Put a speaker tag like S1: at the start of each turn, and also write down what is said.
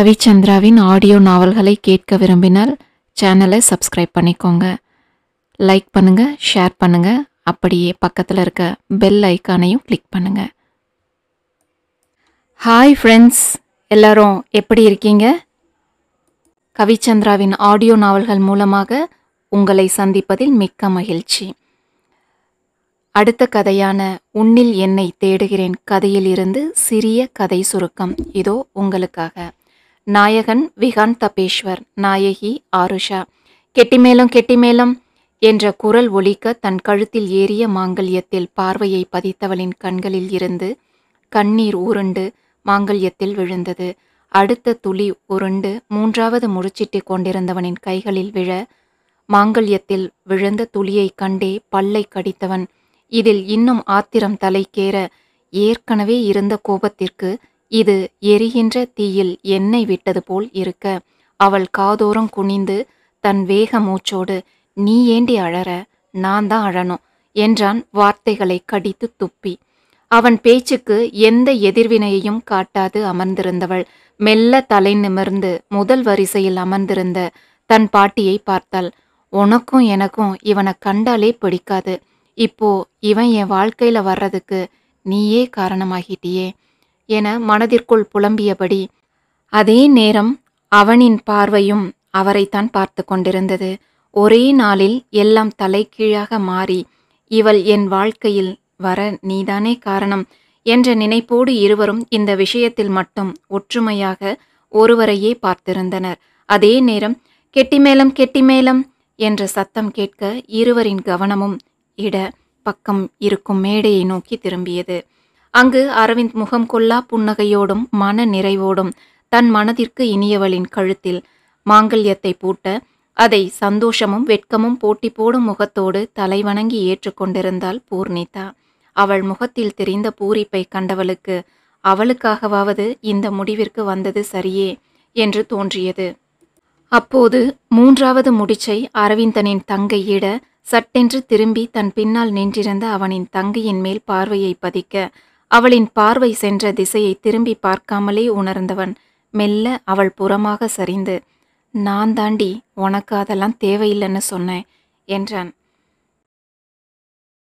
S1: கவிச்சந்திராவின் audio நாவல்களை கேட்க விரும்பினால் சேனலை சப்ஸ்கிரைப் பண்ணிக்கோங்க லைக் பண்ணுங்கள் ஷேர் பண்ணுங்கள் அப்படியே பக்கத்தில் இருக்க பெல் ஐக்கானையும் கிளிக் பண்ணுங்கள் ஹாய் ஃப்ரெண்ட்ஸ் எல்லாரும் எப்படி இருக்கீங்க கவிச்சந்திராவின் ஆடியோ நாவல்கள் மூலமாக உங்களை சந்திப்பதில் மிக்க மகிழ்ச்சி அடுத்த கதையான உன்னில் என்னை தேடுகிறேன் கதையில் இருந்து சிறிய கதை சுருக்கம் இதோ உங்களுக்காக நாயகன் விகான் தபேஸ்வர் நாயகி ஆருஷா கெட்டிமேலம் கெட்டிமேலம் என்ற குரல் ஒலிக்க தன் கழுத்தில் ஏறிய மாங்கல்யத்தில் பார்வையை பதித்தவளின் கண்களில் இருந்து கண்ணீர் உருண்டு மாங்கல்யத்தில் விழுந்தது அடுத்த துளி உருண்டு மூன்றாவது முடிச்சிட்டு கொண்டிருந்தவனின் கைகளில் விழ மாங்கல்யத்தில் விழுந்த துளியை கண்டே பல்லை கடித்தவன் இதில் இன்னும் ஆத்திரம் தலைக்கேற ஏற்கனவே இருந்த கோபத்திற்கு இது எரிகின்ற தீயில் எண்ணெய் விட்டது போல் இருக்க அவள் காதோரம் குனிந்து தன் வேக மூச்சோடு நீ ஏண்டி அழற நான் தான் அழணும் என்றான் வார்த்தைகளை கடித்து துப்பி அவன் பேச்சுக்கு எந்த எதிர்வினையையும் காட்டாது அமர்ந்திருந்தவள் மெல்ல தலை நிமிர்ந்து முதல் வரிசையில் அமர்ந்திருந்த தன் பாட்டியை பார்த்தாள் உனக்கும் எனக்கும் இவனை கண்டாலே பிடிக்காது இப்போ இவன் என் வாழ்க்கையில வர்றதுக்கு நீயே காரணமாகிட்டியே என மனதிற்குள் புலம்பியபடி அதே நேரம் அவனின் பார்வையும் அவரைத்தான் பார்த்து கொண்டிருந்தது ஒரே நாளில் எல்லாம் தலைகீழாக மாறி இவள் என் வாழ்க்கையில் வர நீதானே காரணம் என்ற நினைப்போடு இருவரும் இந்த விஷயத்தில் மட்டும் ஒற்றுமையாக ஒருவரையே பார்த்திருந்தனர் அதே நேரம் கெட்டிமேளம் கெட்டிமேளம் என்ற சத்தம் கேட்க இருவரின் கவனமும் இட பக்கம் இருக்கும் மேடையை நோக்கி திரும்பியது அங்கு அரவிந்த் முகம் கொல்லா புன்னகையோடும் மன நிறைவோடும் தன் மனதிற்கு இனியவளின் கழுத்தில் மாங்கல்யத்தை பூட்ட அதை சந்தோஷமும் வெட்கமும் போட்டி போடும் முகத்தோடு தலைவணங்கி ஏற்றுக்கொண்டிருந்தாள் பூர்ணிதா அவள் முகத்தில் தெரிந்த பூரிப்பை கண்டவளுக்கு அவளுக்காகவாவது இந்த முடிவிற்கு வந்தது சரியே என்று தோன்றியது அப்போது மூன்றாவது முடிச்சை அரவிந்தனின் தங்கையிட சட்டென்று திரும்பி தன் பின்னால் நின்றிருந்த அவனின் தங்கையின் மேல் பார்வையை பதிக்க அவளின் பார்வை சென்ற திசையை திரும்பி பார்க்காமலே உணர்ந்தவன் மெல்ல அவள் புறமாக சரிந்து நான் தாண்டி உனக்கு அதெல்லாம் தேவையில்லைன்னு சொன்னேன் என்றான்